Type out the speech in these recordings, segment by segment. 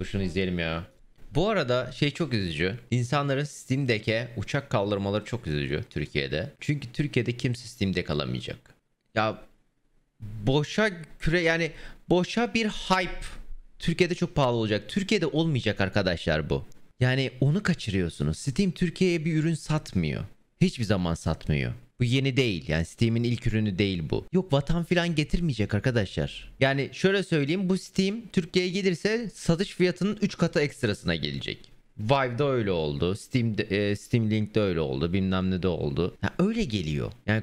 Dur şunu izleyelim ya. Bu arada şey çok üzücü. İnsanların Steam Deck'e uçak kaldırmaları çok üzücü Türkiye'de. Çünkü Türkiye'de kimse Steam Deck alamayacak. Ya boşa küre yani boşa bir hype Türkiye'de çok pahalı olacak. Türkiye'de olmayacak arkadaşlar bu. Yani onu kaçırıyorsunuz. Steam Türkiye'ye bir ürün satmıyor. Hiçbir zaman satmıyor. Bu yeni değil yani Steam'in ilk ürünü değil bu. Yok vatan filan getirmeyecek arkadaşlar. Yani şöyle söyleyeyim bu Steam Türkiye'ye gelirse satış fiyatının 3 katı ekstrasına gelecek. Vive'da öyle oldu. Steam e, Steam Link'de öyle oldu. Bilmem ne de oldu. Ya öyle geliyor. Yani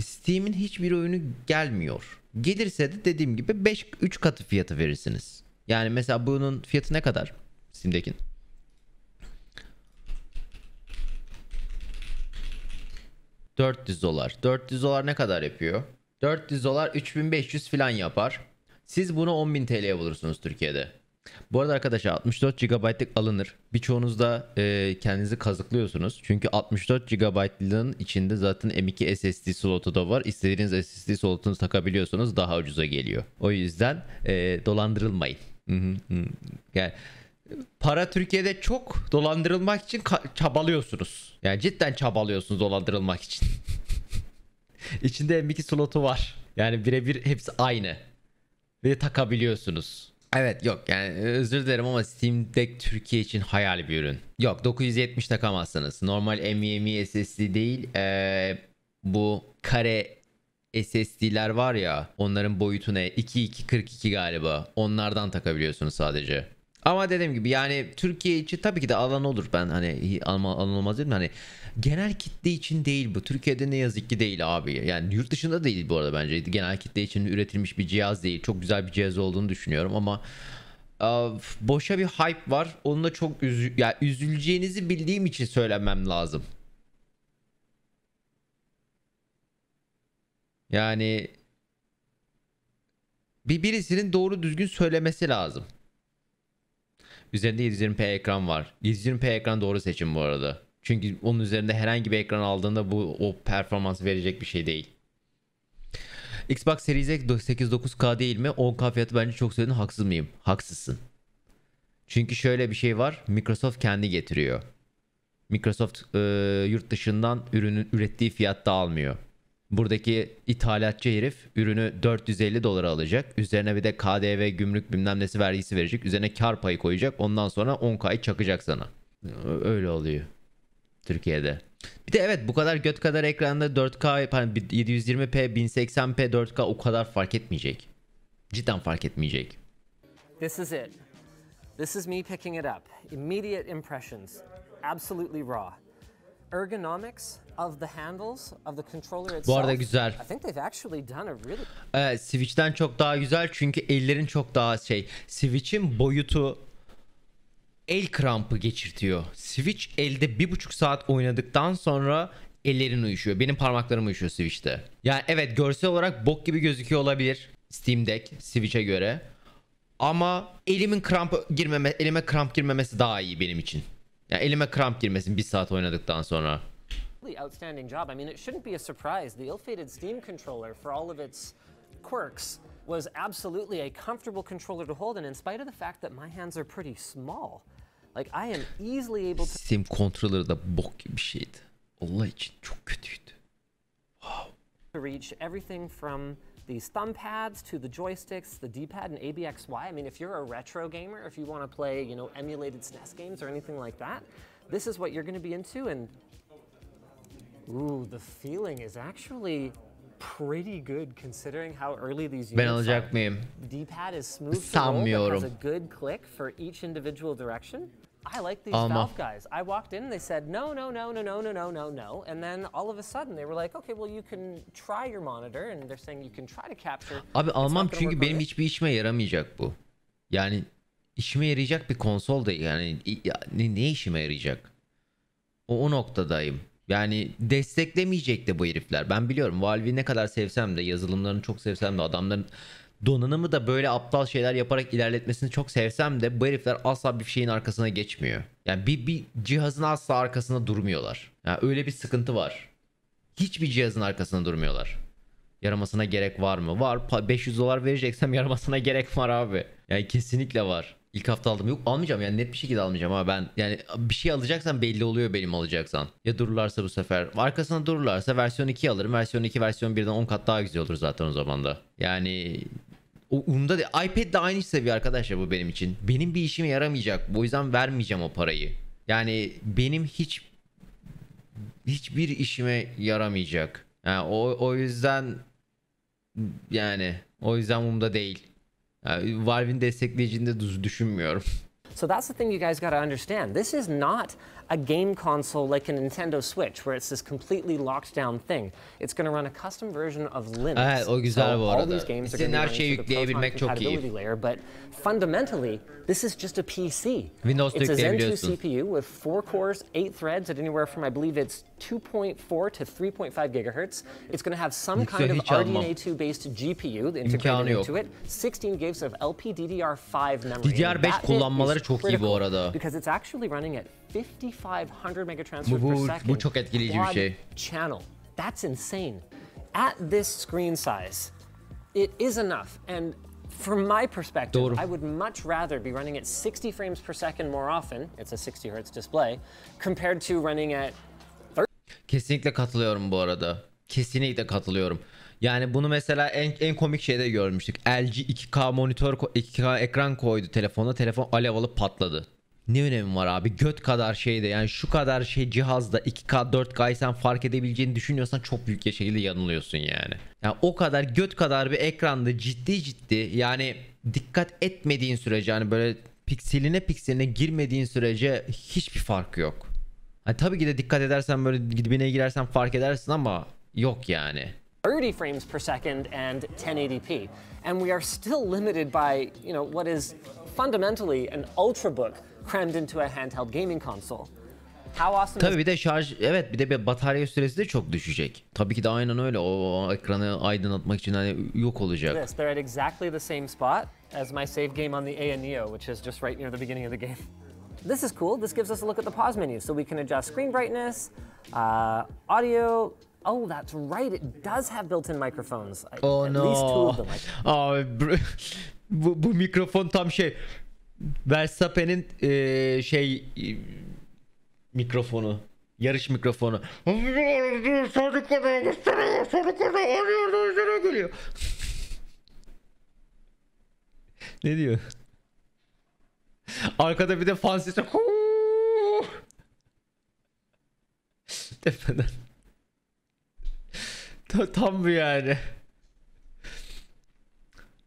Steam'in hiçbir oyunu gelmiyor. Gelirse de dediğim gibi 5 3 katı fiyatı verirsiniz. Yani mesela bunun fiyatı ne kadar? Steam'dekin. 400 dolar. 400 dolar ne kadar yapıyor? 400 dolar 3500 falan yapar. Siz bunu 10.000 TL'ye bulursunuz Türkiye'de. Bu arada arkadaşlar 64 GB'lık alınır. Birçoğunuz da e, kendinizi kazıklıyorsunuz. Çünkü 64 GB'lığın içinde zaten M2 SSD slotu da var. İstediğiniz SSD slotunu takabiliyorsunuz. Daha ucuza geliyor. O yüzden e, dolandırılmayın. yani para Türkiye'de çok dolandırılmak için çabalıyorsunuz. Yani cidden çabalıyorsunuz dolandırılmak için. İçinde M2 slotu var. Yani birebir hepsi aynı. Ve takabiliyorsunuz. Evet yok yani e, özür dilerim ama Steam Deck Türkiye için hayal bir ürün. Yok 970 takamazsınız. Normal NVMe SSD değil. Ee, bu kare SSD'ler var ya onların boyutu ne? 2242 galiba. Onlardan takabiliyorsunuz sadece. Ama dediğim gibi yani Türkiye için tabii ki de alan olur. Ben hani alma, alan olmaz dedim hani genel kitle için değil bu. Türkiye'de ne yazık ki değil abi. Yani yurt dışında değil bu arada bence. Genel kitle için üretilmiş bir cihaz değil. Çok güzel bir cihaz olduğunu düşünüyorum ama of, boşa bir hype var. da çok üzü yani üzüleceğinizi bildiğim için söylemem lazım. Yani bir birisinin doğru düzgün söylemesi lazım. Üzerinde 720p ekran var. 720p ekran doğru seçim bu arada. Çünkü onun üzerinde herhangi bir ekran aldığında bu o performans verecek bir şey değil. Xbox Series X 8-9K değil mi? 10K fiyatı bence çok söyledin. Haksız mıyım? Haksızsın. Çünkü şöyle bir şey var. Microsoft kendi getiriyor. Microsoft e, yurt dışından ürünün ürettiği fiyatta almıyor. Buradaki ithalatçı herif ürünü 450 dolara alacak. Üzerine bir de KDV, gümrük bilmem nesi vergisi verecek. Üzerine kar payı koyacak. Ondan sonra 10K'yı çakacak sana. Öyle oluyor. Türkiye'de. Bir de evet bu kadar göt kadar ekranda 4K hani 720p 1080p 4K o kadar fark etmeyecek. Cidden fark etmeyecek. This is it. This is me picking it up. Immediate impressions. Absolutely raw. Bu arada güzel. Evet, ee, Switch'ten çok daha güzel çünkü ellerin çok daha şey. Switch'in boyutu el krampı geçirtiyor. Switch elde bir buçuk saat oynadıktan sonra ellerin uyuşuyor. Benim parmaklarım uyuşuyor Switch'te. Yani evet görsel olarak bok gibi gözüküyor olabilir Steam Deck Switch'e göre. Ama elimin kramp girmeme, elime kramp girmemesi daha iyi benim için. Yani elime kramp girmesin bir saat oynadıktan sonra. Outstanding job. I mean, it shouldn't be a surprise. The ill-fated Steam controller, for all of its quirks, was absolutely a comfortable controller to hold, and in spite of the fact that my hands are pretty small, like I am easily able to. Steam controller da bok gibi bir şeydi. Allah için çok kötüydü. Wow. To reach everything from these thumb pads to the joysticks, the D-pad and ABXY. I mean, if you're a retro gamer, if you want to play, you know, emulated SNES games or anything like that, this is what you're going to be into. And ooh, the feeling is actually pretty good considering how early these units alacak mıyım? D-pad is smooth to roll, has a good click for each individual direction. I like these Alma. Um, Valve guys. I walked in and they said, no, no, no, no, no, no, no, no, no. And then all of a sudden they were like, okay, well you can try your monitor and they're saying you can try to capture. Abi almam çünkü benim hiçbir işime yaramayacak bu. Yani işime yarayacak bir konsol değil. Yani ne, ne işime yarayacak? O, o noktadayım. Yani desteklemeyecek de bu herifler. Ben biliyorum Valve'i ne kadar sevsem de yazılımlarını çok sevsem de adamların donanımı da böyle aptal şeyler yaparak ilerletmesini çok sevsem de bu herifler asla bir şeyin arkasına geçmiyor. Yani bir, bir cihazın asla arkasında durmuyorlar. Yani öyle bir sıkıntı var. Hiçbir cihazın arkasında durmuyorlar. Yaramasına gerek var mı? Var. 500 dolar vereceksem yaramasına gerek var abi. Yani kesinlikle var. İlk hafta aldım. Yok almayacağım yani net bir şekilde almayacağım ama ben yani bir şey alacaksan belli oluyor benim alacaksan. Ya dururlarsa bu sefer. Arkasına dururlarsa versiyon 2 alırım. Versiyon 2 versiyon 1'den 10 kat daha güzel olur zaten o zaman da. Yani o umda de iPad de aynı seviye arkadaşlar bu benim için. Benim bir işime yaramayacak. O yüzden vermeyeceğim o parayı. Yani benim hiç hiçbir işime yaramayacak. Yani o o yüzden yani o yüzden umda değil. Yani Valve'in destekleyicini de düşünmüyorum. So that's the thing you guys got to understand. This is not a game console like a Nintendo Switch where it's this completely locked down thing. It's going to run a custom version of Linux. Evet, ah, so bu arada. All these games are her şeyi yükleyebilmek çok compatibility Layer, but fundamentally, this is just a PC. Windows it's a Zen 2 CPU with four cores, eight threads at anywhere from I believe it's 2.4 to 3.5 gigahertz. It's going to have some kind of RDNA2 based GPU integrated into it. 16 gigs of LPDDR5 memory. DDR5 kullanmaları çok iyi bu arada. Because it's actually running at 5500 megatransfers bu, per second. Bu çok etkileyici bir şey. Channel. That's insane. At this screen size, it is enough and from my perspective, Doğru. I would much rather be running at 60 frames per second more often, it's a 60 hertz display, compared to running at 30. Kesinlikle katılıyorum bu arada. Kesinlikle katılıyorum. Yani bunu mesela en, en komik şeyde görmüştük. LG 2K monitör 2K ekran koydu telefona. Telefon alev alıp patladı ne önemi var abi? Göt kadar şeyde yani şu kadar şey cihazda 2K 4K'yı sen fark edebileceğini düşünüyorsan çok büyük bir şekilde yanılıyorsun yani. Yani o kadar göt kadar bir ekranda ciddi ciddi yani dikkat etmediğin sürece yani böyle pikseline pikseline girmediğin sürece hiçbir fark yok. Yani tabii ki de dikkat edersen böyle dibine girersen fark edersin ama yok yani. 30 frames per second and 1080p and we are still limited by you know what is fundamentally an ultrabook crammed into a handheld gaming console. Tabii bir de şarj evet bir de bir batarya süresi de çok düşecek. Tabii ki de aynen öyle o ekranı aydınlatmak için hani yok olacak. This, they're at exactly the same spot as my save game on the A Neo, which is just right near the beginning of the game. This is cool. This gives us a look at the pause menu, so we can adjust screen brightness, uh, audio. Oh, that's right. It does have built-in microphones. Oh at no. Least two of them, I bu, bu mikrofon tam şey Verstappen'in e, şey e, mikrofonu yarış mikrofonu ne diyor? Arkada bir de fan sesi tepeden. Tam bu yani.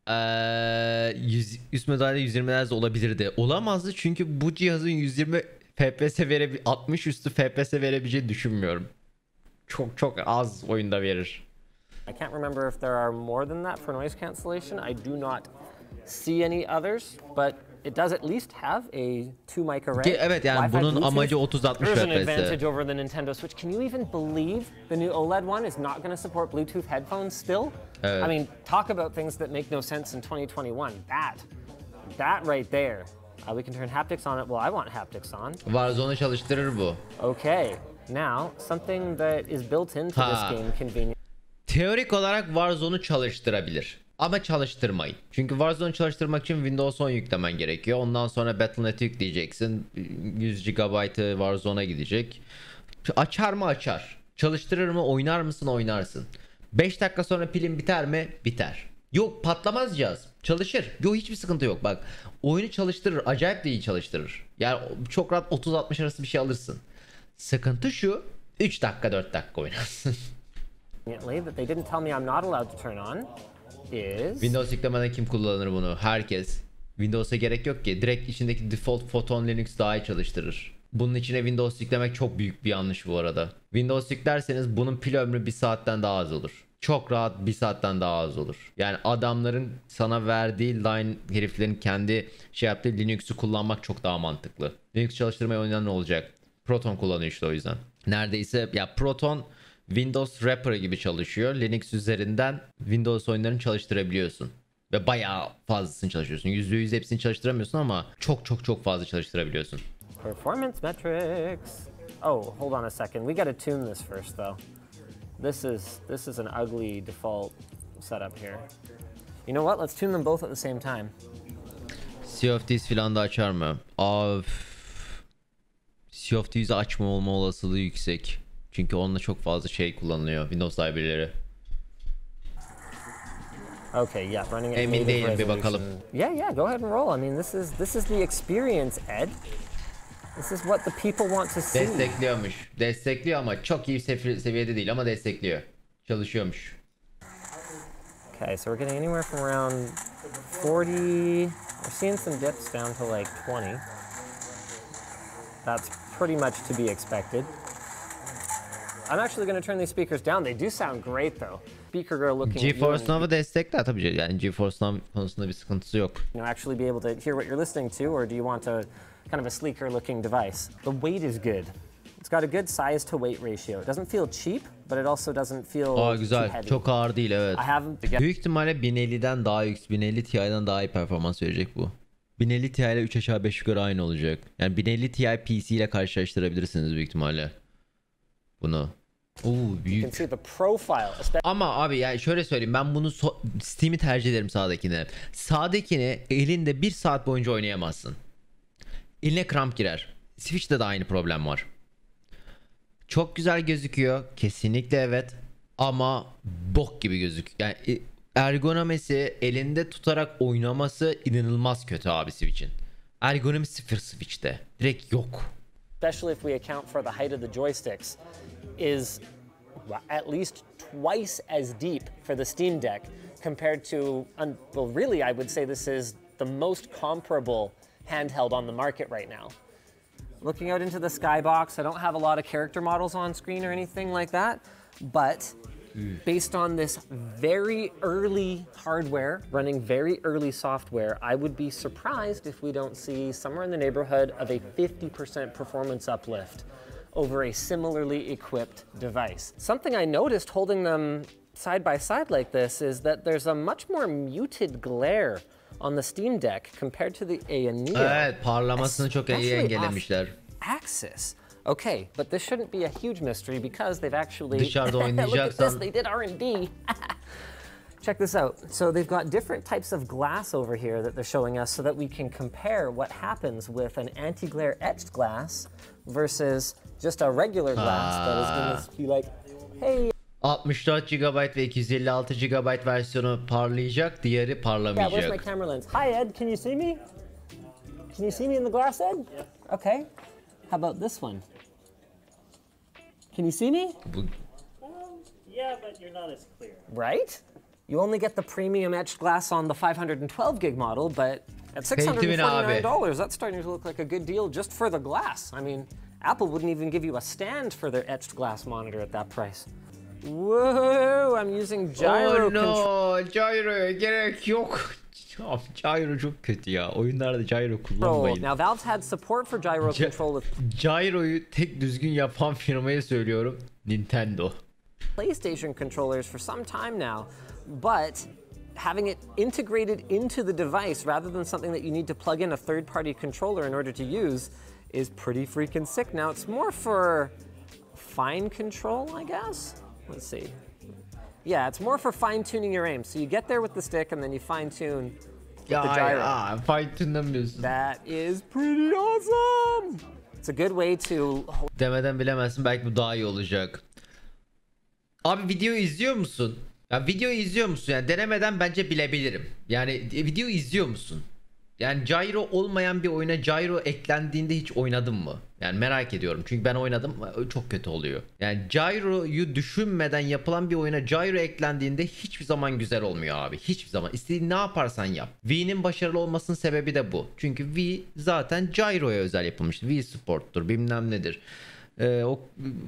100, üst modelde 120'lerde olabilirdi. Olamazdı çünkü bu cihazın 120 FPS vere 60 üstü FPS verebileceğini düşünmüyorum. Çok çok az oyunda verir. I can't remember if there are more than that for noise cancellation. I do not see any others, but It does at least have a 2 mic array. evet yani bunun amacı 30 60 There's an advantage over the Nintendo Switch. Can you even believe the new OLED one is not going to support Bluetooth headphones still? Evet. I mean, talk about things that make no sense in 2021. That, that right there. Uh, we can turn haptics on it. Well, I want haptics on. Warzone'u çalıştırır bu. Okay. Now, something that is built into Ha. this game convenient. Teorik olarak Warzone'u çalıştırabilir. Ama çalıştırmayın. Çünkü Warzone çalıştırmak için Windows 10 yüklemen gerekiyor. Ondan sonra Battle.net yükleyeceksin. 100 GB'ı Warzone'a gidecek. Açar mı açar. Çalıştırır mı oynar mısın oynarsın. 5 dakika sonra pilin biter mi? Biter. Yok patlamaz cihaz. Çalışır. Yok hiçbir sıkıntı yok. Bak oyunu çalıştırır. Acayip de iyi çalıştırır. Yani çok rahat 30-60 arası bir şey alırsın. Sıkıntı şu. 3 dakika 4 dakika oynarsın. that they didn't tell me I'm not allowed to turn on is... Windows yüklemeden kim kullanır bunu? Herkes. Windows'a gerek yok ki. Direkt içindeki default Photon Linux daha iyi çalıştırır. Bunun içine Windows yüklemek çok büyük bir yanlış bu arada. Windows yüklerseniz bunun pil ömrü bir saatten daha az olur. Çok rahat bir saatten daha az olur. Yani adamların sana verdiği line heriflerin kendi şey yaptığı Linux'u kullanmak çok daha mantıklı. Linux çalıştırmaya oynayan ne olacak? Proton kullanıyor işte o yüzden. Neredeyse ya Proton Windows Wrapper gibi çalışıyor. Linux üzerinden Windows oyunlarını çalıştırabiliyorsun. Ve bayağı fazlasını çalışıyorsun. %100 hepsini çalıştıramıyorsun ama çok çok çok fazla çalıştırabiliyorsun. Performance metrics. Oh, hold on a second. We gotta tune this first, though. This is this is an ugly default setup here. You know what? Let's tune them both at the same time. Sea of Thieves filan da açar mı? Of. Sea of Thieves'i açma olma olasılığı yüksek. Çünkü onunla çok fazla şey kullanılıyor Windows library'leri. Okay, yeah, running at Emin değilim bir bakalım. Yeah, yeah, go ahead and roll. I mean, this is this is the experience, Ed. This is what the people want to see. Destekliyormuş. Destekliyor ama çok iyi seviyede değil ama destekliyor. Çalışıyormuş. Okay, so we're getting anywhere from around 40. We're seeing some dips down to like 20. That's pretty much to be expected. I'm actually going to turn these speakers down. They do sound great though. Speaker girl looking GeForce Now'ı destekler tabii ki. Yani GeForce Now konusunda bir sıkıntısı yok. You know, actually be able to hear what you're listening to or do you want a kind of a sleeker looking device? The weight is good. It's got a good size to weight ratio. It doesn't feel cheap, but it also doesn't feel Aa, güzel. Too heavy. Çok ağır değil evet. Büyük ihtimalle 1050'den daha yüksek, 1050 Ti'den daha iyi performans verecek bu. 1050 Ti ile 3 aşağı 5 yukarı aynı olacak. Yani 1050 Ti PC ile karşılaştırabilirsiniz büyük ihtimalle bunu. Oo büyük. Ama abi yani şöyle söyleyeyim ben bunu so Steam'i tercih ederim sağdakine. Sağdakini elinde bir saat boyunca oynayamazsın. Eline kramp girer. Switch'te de aynı problem var. Çok güzel gözüküyor. Kesinlikle evet. Ama bok gibi gözük. Yani e, ergonomisi elinde tutarak oynaması inanılmaz kötü abi Switch'in. ergonomisi sıfır Switch'te. Direkt yok. especially if we account for the height of the joysticks, is at least twice as deep for the Steam Deck compared to, well, really, I would say this is the most comparable handheld on the market right now. Looking out into the skybox, I don't have a lot of character models on screen or anything like that, but Based on this very early hardware, running very early software, I would be surprised if we don't see somewhere in the neighborhood of a 50% performance uplift over a similarly equipped device. Something I noticed holding them side by side like this is that there's a much more muted glare on the Steam Deck compared to the Aeonea. Evet, parlamasını çok iyi engellemişler. Axis. Okay, but this shouldn't be a huge mystery because they've actually... Look at this, they did R&D. Check this out. So they've got different types of glass over here that they're showing us so that we can compare what happens with an anti-glare etched glass versus just a regular glass that is going to ah. be like, hey... 64 GB ve 256 GB versiyonu parlayacak, diğeri parlamayacak. Yeah, where's my camera lens? Hi Ed, can you see me? Can you see me in the glass, Ed? Okay. How about this one? Can you see me? Um, yeah, but you're not as clear. Right? You only get the premium etched glass on the 512 gig model, but at $649, that's starting to look like a good deal just for the glass. I mean, Apple wouldn't even give you a stand for their etched glass monitor at that price. Whoa, I'm using gyro Oh no, gyro, get a yok. Abi gyro çok kötü ya. Oyunlarda gyro kullanmayın. Now Valve's had support for gyro control with Gyro'yu tek düzgün yapan firmaya söylüyorum. Nintendo. PlayStation controllers for some time now, but having it integrated into the device rather than something that you need to plug in a third-party controller in order to use is pretty freaking sick. Now it's more for fine control, I guess. Let's see. Yeah, it's more for fine-tuning your aim. So you get there with the stick, and then you fine-tune ya, the gyro. Ya, fine-tunlamıyorsun. That is pretty awesome. It's a good way to... Demeden bilemezsin. Belki bu daha iyi olacak. Abi video izliyor musun? Ya video izliyor musun? Yani denemeden bence bilebilirim. Yani e, video izliyor musun? yani Gyro olmayan bir oyuna Gyro eklendiğinde hiç oynadın mı? Yani merak ediyorum. Çünkü ben oynadım çok kötü oluyor. Yani Gyro'yu düşünmeden yapılan bir oyuna Gyro eklendiğinde hiçbir zaman güzel olmuyor abi. Hiçbir zaman. İstediğin ne yaparsan yap. V'nin başarılı olmasının sebebi de bu. Çünkü V zaten Gyro'ya özel yapılmış. V Sport'tur bilmem nedir ee, o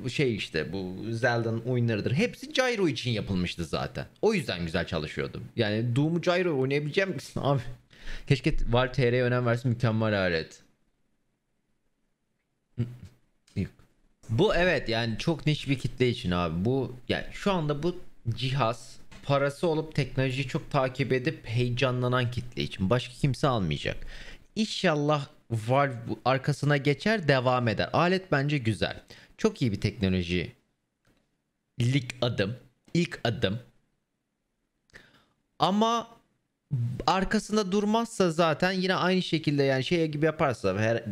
şey işte bu Zelda'nın oyunlarıdır. Hepsi Gyro için yapılmıştı zaten. O yüzden güzel çalışıyordum. Yani Doom'u Gyro oynayabilecek misin abi? Keşke var TR'ye önem versin mükemmel alet. Bu evet yani çok niş bir kitle için abi. Bu yani şu anda bu cihaz parası olup teknolojiyi çok takip edip heyecanlanan kitle için. Başka kimse almayacak. İnşallah var arkasına geçer devam eder. Alet bence güzel. Çok iyi bir teknoloji. Lik adım. ilk adım. Ama arkasında durmazsa zaten yine aynı şekilde yani şey gibi yaparsa her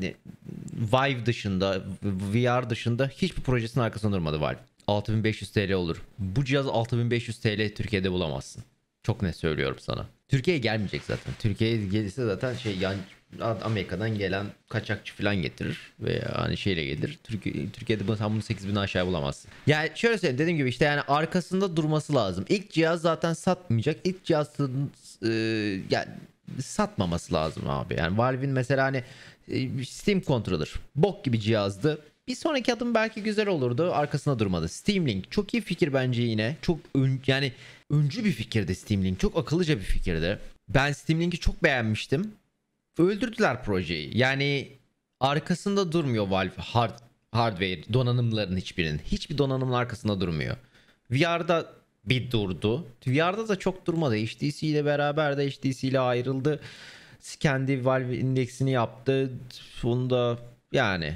Vive dışında VR dışında hiçbir projesinin arkasında durmadı Valve. 6500 TL olur. Bu cihaz 6500 TL Türkiye'de bulamazsın. Çok ne söylüyorum sana. Türkiye'ye gelmeyecek zaten. Türkiye'ye gelirse zaten şey yan Amerika'dan gelen kaçakçı falan getirir veya hani şeyle gelir. Türkiye, Türkiye'de bunu tam bunu 8000 aşağı bulamazsın. Yani şöyle söyleyeyim dediğim gibi işte yani arkasında durması lazım. İlk cihaz zaten satmayacak. İlk cihaz e, yani satmaması lazım abi. Yani Valve'in mesela hani e, Steam Controller bok gibi cihazdı. Bir sonraki adım belki güzel olurdu. Arkasına durmadı. Steam Link çok iyi fikir bence yine. Çok ön, yani öncü bir fikirdi Steam Link. Çok akıllıca bir fikirdi. Ben Steam Link'i çok beğenmiştim. Öldürdüler projeyi. Yani arkasında durmuyor Valve hard, hardware donanımların hiçbirinin. Hiçbir donanımın arkasında durmuyor. VR'da bir durdu. TVR'da da çok durmadı. HTC ile beraber de HTC ile ayrıldı. Kendi Valve indeksini yaptı. Bunu da yani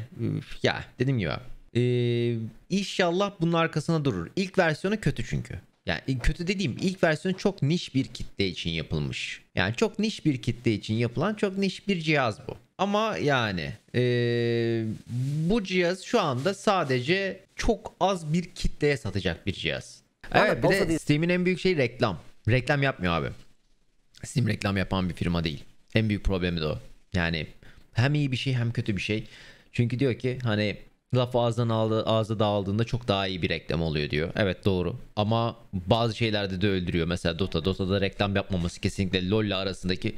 ya dediğim gibi ee, inşallah bunun arkasına durur. İlk versiyonu kötü çünkü. Yani kötü dediğim ilk versiyon çok niş bir kitle için yapılmış. Yani çok niş bir kitle için yapılan çok niş bir cihaz bu. Ama yani ee, bu cihaz şu anda sadece çok az bir kitleye satacak bir cihaz. Evet bir de Steam'in en büyük şeyi reklam. Reklam yapmıyor abi. Steam reklam yapan bir firma değil. En büyük problemi de o. Yani hem iyi bir şey hem kötü bir şey. Çünkü diyor ki hani laf ağızdan aldı, ağza dağıldığında çok daha iyi bir reklam oluyor diyor. Evet doğru. Ama bazı şeylerde de öldürüyor. Mesela Dota. Dota'da reklam yapmaması kesinlikle LOL ile arasındaki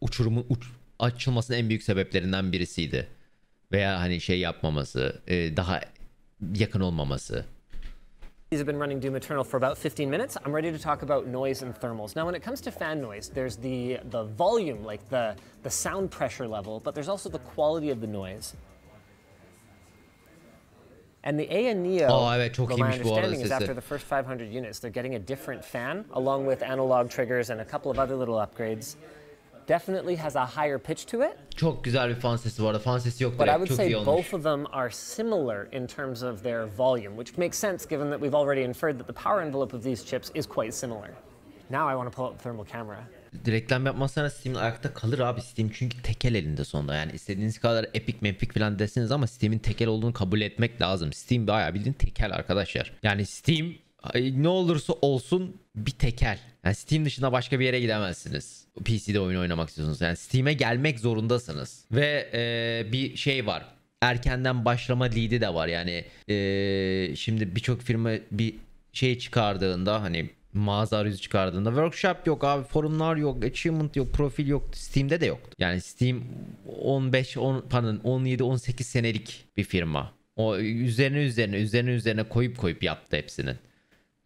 uçurumun uç, açılmasının en büyük sebeplerinden birisiydi. Veya hani şey yapmaması, e, daha yakın olmaması These have been running Doom Eternal for about 15 minutes. I'm ready to talk about noise and thermals. Now, when it comes to fan noise, there's the, the volume, like the, the sound pressure level, but there's also the quality of the noise. And the A and Neo, oh, my understanding is after the first 500 units, they're getting a different fan, along with analog triggers and a couple of other little upgrades. definitely has a higher pitch to it. Çok güzel bir fan sesi var. Fan sesi yok But direkt. I would Çok say both of them are similar in terms of their volume, which makes sense given that we've already inferred that the power envelope of these chips is quite similar. Now I want to pull up the thermal camera. Reklam yapmasana Steam ayakta kalır abi Steam çünkü tekel elinde sonunda yani istediğiniz kadar epic mepik falan desiniz ama Steam'in tekel olduğunu kabul etmek lazım. Steam bayağı bildiğin tekel arkadaşlar. Yani Steam ne olursa olsun bir tekel. Yani Steam dışında başka bir yere gidemezsiniz. PC'de oyun oynamak istiyorsunuz. Yani Steam'e gelmek zorundasınız. Ve ee, bir şey var. Erkenden başlama lead'i de var. Yani ee, şimdi birçok firma bir şey çıkardığında hani mağaza arayüzü çıkardığında workshop yok abi forumlar yok achievement yok profil yok Steam'de de yoktu. Yani Steam 15 10 pardon 17 18 senelik bir firma. O üzerine üzerine üzerine üzerine koyup koyup yaptı hepsinin.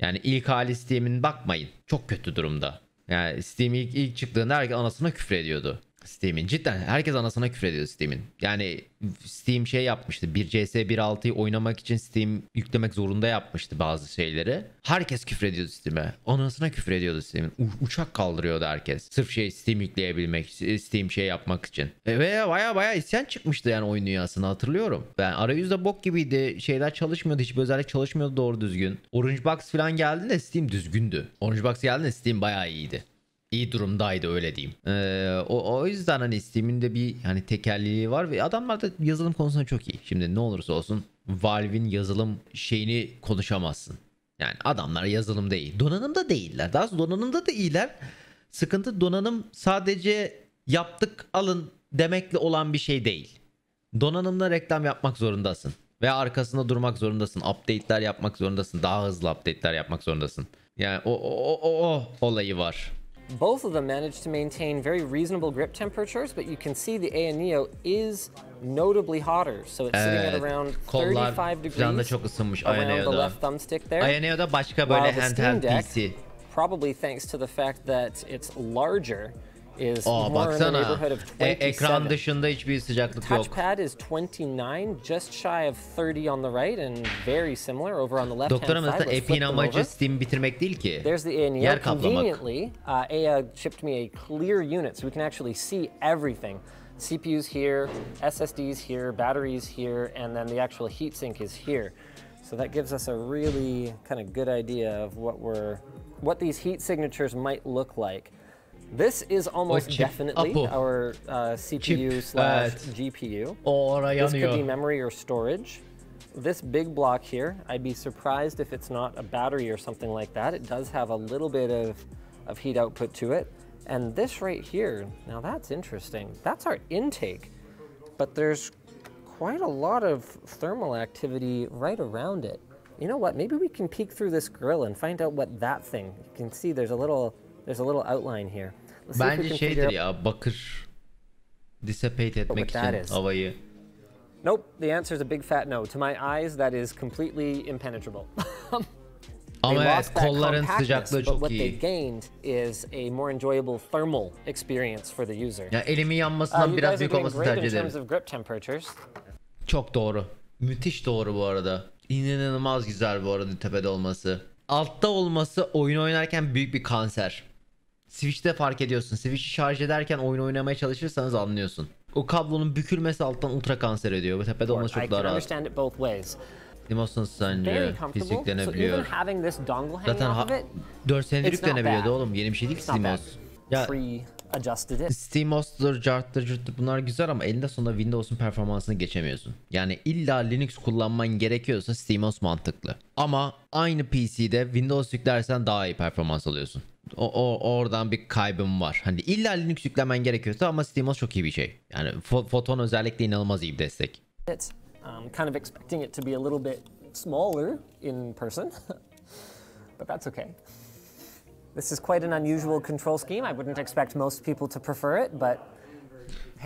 Yani ilk hali Steam'in bakmayın. Çok kötü durumda. Yani Steam ilk, ilk çıktığında herkes anasına küfür ediyordu. Steam'in. Cidden herkes anasına küfrediyor Steam'in. Yani Steam şey yapmıştı. 1 CS 1.6'yı oynamak için Steam yüklemek zorunda yapmıştı bazı şeyleri. Herkes küfrediyordu Steam'e. Anasına küfrediyordu Steam'in. U- uçak kaldırıyordu herkes. Sırf şey Steam yükleyebilmek, Steam şey yapmak için. E, ve baya baya isyan çıkmıştı yani oyun dünyasını hatırlıyorum. Ben yani arayüzde bok gibiydi. Şeyler çalışmıyordu. Hiçbir özellik çalışmıyordu doğru düzgün. Orange Box falan geldi de Steam düzgündü. Orange Box geldi de Steam baya iyiydi iyi durumdaydı öyle diyeyim. Ee, o, o yüzden hani Steam'in de bir hani tekerliği var ve adamlar da yazılım konusunda çok iyi. Şimdi ne olursa olsun Valve'in yazılım şeyini konuşamazsın. Yani adamlar yazılımda iyi. Donanımda değiller. Daha sonra donanımda da iyiler. Sıkıntı donanım sadece yaptık alın demekle olan bir şey değil. Donanımda reklam yapmak zorundasın. Ve arkasında durmak zorundasın. Update'ler yapmak zorundasın. Daha hızlı update'ler yapmak zorundasın. Yani o, o, o, o olayı var. Both of them managed to maintain very reasonable grip temperatures, but you can see the Aeneo is notably hotter. So it's sitting at around 35 degrees çok ısınmış around Aeneo'da. the left thumbstick there. Aeneo'da başka böyle handheld PC. Probably thanks to the fact that it's larger, is oh, more baksana. in the neighborhood of 27. E ekran dışında hiçbir sıcaklık Touchpad yok. Touchpad is 29, just shy of 30 on the right and very similar over on the left Doktora hand side. Doktora mesela amacı Steam bitirmek değil ki. There's the ANEL. Yer Conveniently, uh, Aya shipped me a clear unit so we can actually see everything. CPUs here, SSDs here, batteries here, and then the actual heatsink is here. So that gives us a really kind of good idea of what we're, what these heat signatures might look like. This is almost definitely Apple. our uh, CPU chip slash at. GPU. Or this could be memory or storage. This big block here, I'd be surprised if it's not a battery or something like that. It does have a little bit of, of heat output to it. And this right here, now that's interesting. That's our intake, but there's quite a lot of thermal activity right around it. You know what, maybe we can peek through this grill and find out what that thing, you can see there's a little, there's a little outline here. Bence şeydir ya bakır dissipate etmek için havayı. Nope, the answer is a big fat no. To my eyes that is completely impenetrable. Ama evet, kolların sıcaklığı çok iyi. is a more enjoyable thermal experience for the user. Ya elimi yanmasından uh, biraz büyük olmasını tercih ederim. Çok doğru. Müthiş doğru bu arada. İnanılmaz güzel bu arada tepede olması. Altta olması oyun oynarken büyük bir kanser. Switch'te fark ediyorsun. Switch'i şarj ederken oyun oynamaya çalışırsanız anlıyorsun. O kablonun bükülmesi alttan ultra kanser ediyor. Bu tepede olması çok daha rahat. Demos'un sence fiziklenebiliyor. Zaten ha 4 senedir yüklenebiliyordu oğlum. Yeni bir şey değil ki Steamos. Ya Steamos'tur, Jart'tır, Jart'tır bunlar güzel ama elinde sonunda Windows'un performansını geçemiyorsun. Yani illa Linux kullanman gerekiyorsa Steamos mantıklı. Ama aynı PC'de Windows yüklersen daha iyi performans alıyorsun o, o oradan bir kaybım var. Hani illa Linux yüklemen gerekiyorsa ama SteamOS çok iyi bir şey. Yani fo- Photon özellikle inanılmaz iyi bir destek. It's um, kind of expecting it to be a little bit smaller in person. But that's okay. This is quite an unusual control scheme. I wouldn't expect most people to prefer it, but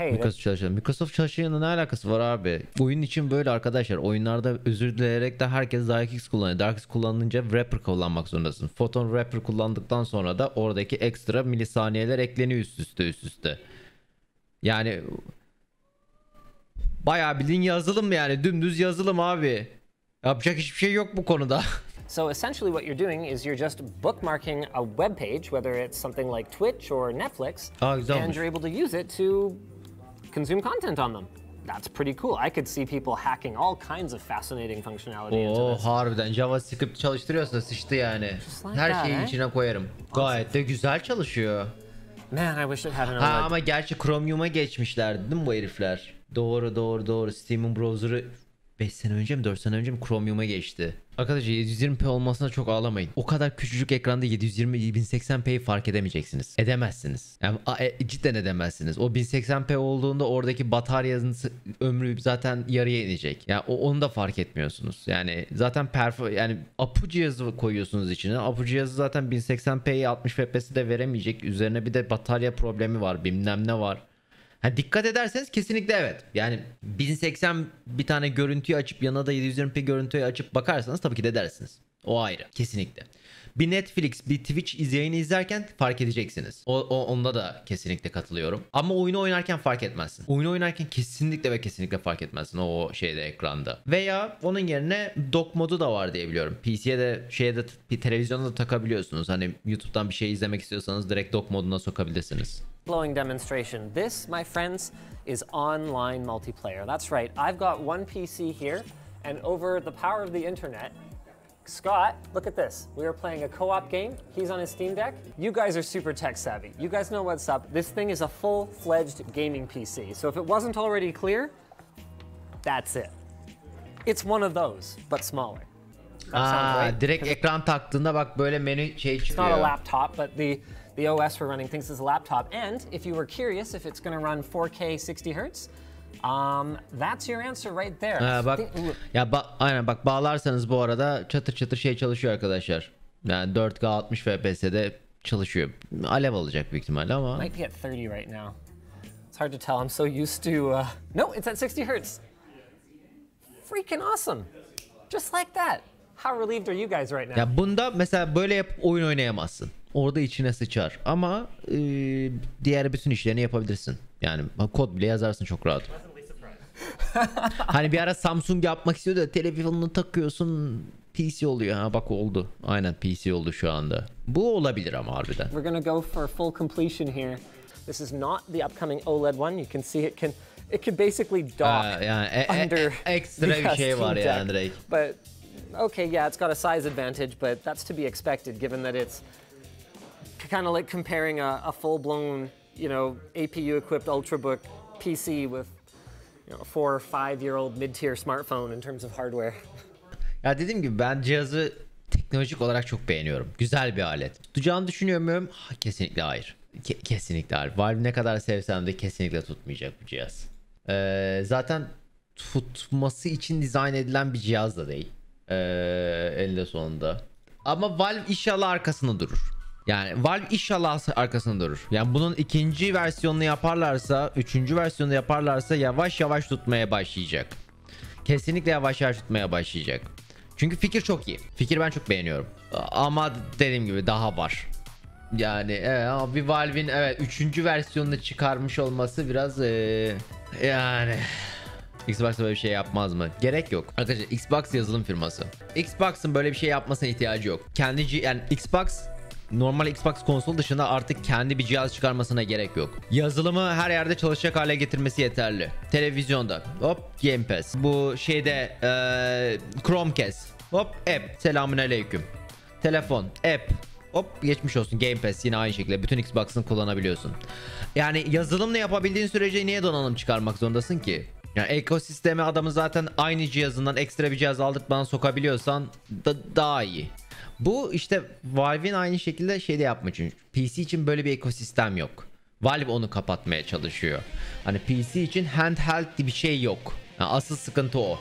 Microsoft çalışanı. Microsoft çalışanının ne alakası var abi? Oyun için böyle arkadaşlar. Oyunlarda özür dileyerek de herkes DirectX kullanıyor. DirectX kullanınca wrapper kullanmak zorundasın. Photon wrapper kullandıktan sonra da oradaki ekstra milisaniyeler ekleniyor üst üste üst üste. Yani bayağı bildiğin yazılım yani dümdüz yazılım abi. Yapacak hiçbir şey yok bu konuda. So essentially what you're doing is you're just bookmarking a web page whether it's something like Twitch or Netflix Aa, and you're able to use it to consume content on them. That's pretty cool. I could see people hacking all kinds of fascinating functionality into Oo this. harbiden JavaScript çalıştırıyorsa sıçtı yani. Just like Her that, şeyin eh? içine koyarım. Gayet de güzel çalışıyor. Man, I wish it had another... Ha ama gerçi Chromium'a geçmişlerdi değil mi bu herifler? Doğru doğru doğru. Steam'in browser'ı 5 sene önce mi 4 sene önce mi Chromium'a geçti. Arkadaşlar 720p olmasına çok ağlamayın. O kadar küçücük ekranda 720 1080p'yi fark edemeyeceksiniz. Edemezsiniz. Yani a, e, cidden edemezsiniz. O 1080p olduğunda oradaki bataryanın ömrü zaten yarıya inecek. Yani o, onu da fark etmiyorsunuz. Yani zaten perfor yani APU cihazı koyuyorsunuz içine. APU cihazı zaten 1080p'yi 60 fps'i de veremeyecek. Üzerine bir de batarya problemi var. Bilmem ne var. Ha, dikkat ederseniz kesinlikle evet. Yani 1080 bir tane görüntüyü açıp yanına da 720p görüntüyü açıp bakarsanız tabii ki de dersiniz. O ayrı kesinlikle. Bir Netflix, bir Twitch izleyeni izlerken fark edeceksiniz. O, o onda da kesinlikle katılıyorum. Ama oyunu oynarken fark etmezsin. Oyunu oynarken kesinlikle ve kesinlikle fark etmezsin o şeyde ekranda. Veya onun yerine dock modu da var diye biliyorum. PC'ye de şeye de bir televizyona da takabiliyorsunuz. Hani YouTube'dan bir şey izlemek istiyorsanız direkt dock moduna sokabilirsiniz. blowing demonstration. This, my friends, is online multiplayer. That's right, I've got one PC here, and over the power of the internet, Scott, look at this. We are playing a co-op game. He's on his Steam Deck. You guys are super tech savvy. You guys know what's up. This thing is a full-fledged gaming PC. So if it wasn't already clear, that's it. It's one of those, but smaller. Aa, direkt ekran taktığında bak böyle menü şey çıkıyor. It's not a laptop, but the The OS we're running thinks it's a laptop. And if you were curious if it's gonna run 4K 60 hertz, um, that's your answer right there. Ha, bak, Think... ya ba aynen bak bağlarsanız bu arada çatır çatır şey çalışıyor arkadaşlar. Yani 4K 60 FPS'de çalışıyor. Alev alacak büyük ihtimalle ama. Might be at 30 right now. It's hard to tell. I'm so used to uh... No, it's at 60 hertz. Freaking awesome. Just like that. How relieved are you guys right now? Ya bunda mesela böyle yapıp oyun oynayamazsın orada içine sıçar. Ama e, diğer bütün işlerini yapabilirsin. Yani kod bile yazarsın çok rahat. hani bir ara Samsung yapmak istiyor da telefonunu takıyorsun PC oluyor ha bak oldu. Aynen PC oldu şu anda. Bu olabilir ama harbiden. We're gonna go for full completion here. This is not the upcoming OLED one. You can see it can it can basically dock Aa, yani, e, e under e, ekstra bir şey var yani direkt. But okay, yeah, it's got a size advantage, but that's to be expected given that it's kind of like comparing a, a full-blown, you know, APU-equipped Ultrabook PC with you know, four or five year old mid-tier smartphone in terms of hardware. ya dediğim gibi ben cihazı teknolojik olarak çok beğeniyorum. Güzel bir alet. Tutacağını düşünüyor muyum? Ha, kesinlikle hayır. Ke- kesinlikle hayır. Valve ne kadar sevsem de kesinlikle tutmayacak bu cihaz. Ee, zaten tutması için dizayn edilen bir cihaz da değil. Ee, elinde sonunda. Ama Valve inşallah arkasında durur. Yani Valve inşallah arkasında durur. Yani bunun ikinci versiyonunu yaparlarsa, üçüncü versiyonunu yaparlarsa yavaş yavaş tutmaya başlayacak. Kesinlikle yavaş yavaş tutmaya başlayacak. Çünkü fikir çok iyi. Fikir ben çok beğeniyorum. Ama dediğim gibi daha var. Yani evet, bir Valve'in evet üçüncü versiyonunu çıkarmış olması biraz ee, yani Xbox böyle bir şey yapmaz mı? Gerek yok. Arkadaşlar Xbox yazılım firması. Xbox'ın böyle bir şey yapmasına ihtiyacı yok. Kendi yani Xbox normal Xbox konsol dışında artık kendi bir cihaz çıkarmasına gerek yok. Yazılımı her yerde çalışacak hale getirmesi yeterli. Televizyonda hop Game Pass. Bu şeyde ee, Chromecast. Hop app. Selamün aleyküm. Telefon app. Hop geçmiş olsun Game Pass yine aynı şekilde bütün Xbox'ını kullanabiliyorsun. Yani yazılımla yapabildiğin sürece niye donanım çıkarmak zorundasın ki? Yani ekosisteme adamı zaten aynı cihazından ekstra bir cihaz aldırtmadan sokabiliyorsan da daha iyi. Bu işte Valve'in aynı şekilde şey de yapma çünkü PC için böyle bir ekosistem yok. Valve onu kapatmaya çalışıyor. Hani PC için handheld bir şey yok. Yani asıl sıkıntı o.